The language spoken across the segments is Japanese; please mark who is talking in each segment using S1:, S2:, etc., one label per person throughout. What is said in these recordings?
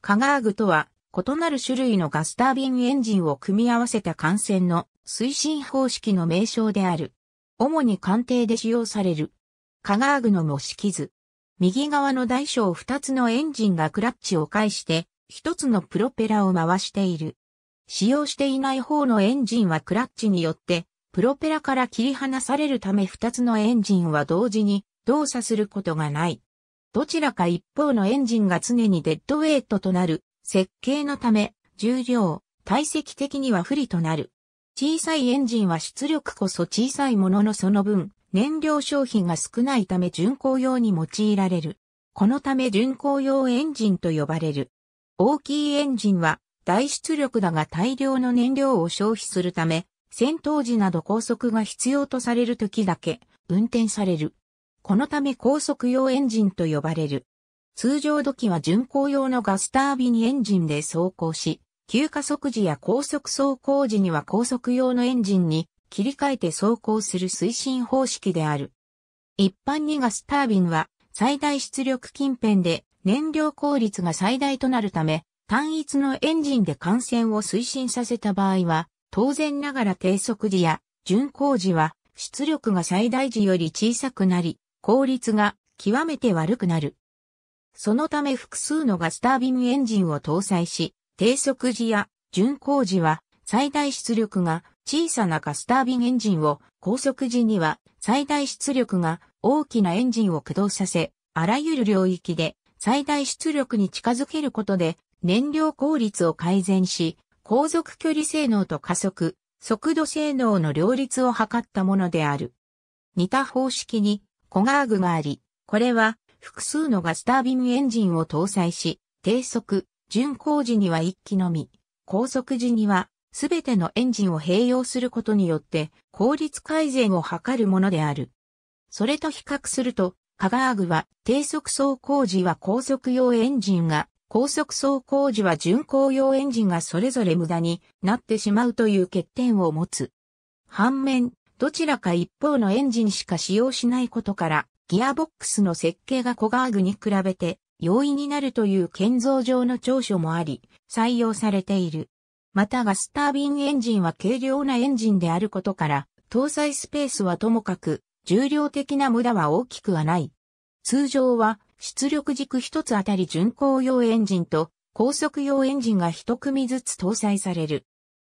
S1: カガーグとは、異なる種類のガスタービンエンジンを組み合わせた艦船の推進方式の名称である。主に艦艇で使用される。カガーグの模式図。右側の大小2つのエンジンがクラッチを介して、1つのプロペラを回している。使用していない方のエンジンはクラッチによって、プロペラから切り離されるため2つのエンジンは同時に動作することがない。どちらか一方のエンジンが常にデッドウェイトとなる設計のため、重量、体積的には不利となる。小さいエンジンは出力こそ小さいもののその分、燃料消費が少ないため巡航用に用いられる。このため巡航用エンジンと呼ばれる。大きいエンジンは大出力だが大量の燃料を消費するため、戦闘時など高速が必要とされる時だけ運転される。このため高速用エンジンと呼ばれる。通常土器は巡航用のガスタービンエンジンで走行し、急加速時や高速走行時には高速用のエンジンに切り替えて走行する推進方式である。一般にガスタービンは最大出力近辺で燃料効率が最大となるため、単一のエンジンで感染を推進させた場合は、当然ながら低速時や巡航時は出力が最大時より小さくなり、効率が極めて悪くなる。そのため複数のガスタービンエンジンを搭載し、低速時や巡航時は最大出力が小さなガスタービンエンジンを、高速時には最大出力が大きなエンジンを駆動させ、あらゆる領域で最大出力に近づけることで燃料効率を改善し、航続距離性能と加速、速度性能の両立を図ったものである。似た方式にコガーグがあり、これは複数のガスタービンエンジンを搭載し、低速、巡航時には1機のみ、高速時にはすべてのエンジンを併用することによって効率改善を図るものである。それと比較すると、カガーグは低速走行時は高速用エンジンが、高速走行時は巡航用エンジンがそれぞれ無駄になってしまうという欠点を持つ。反面、どちらか一方のエンジンしか使用しないことから、ギアボックスの設計がコガーグに比べて容易になるという建造上の長所もあり、採用されている。またガスタービンエンジンは軽量なエンジンであることから、搭載スペースはともかく、重量的な無駄は大きくはない。通常は、出力軸一つあたり巡航用エンジンと高速用エンジンが一組ずつ搭載される。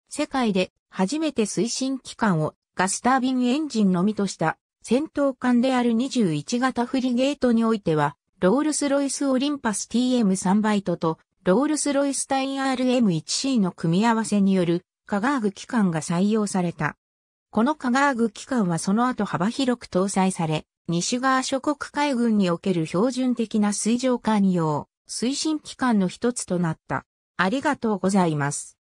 S1: 世界で初めて推進機関をガスタービンエンジンのみとした戦闘艦である21型フリゲートにおいては、ロールスロイスオリンパス TM3 バイトとロールスロイスタイ RM1C の組み合わせによるカガーグ機関が採用された。このカガーグ機関はその後幅広く搭載され、西側諸国海軍における標準的な水上艦用推進機関の一つとなった。ありがとうございます。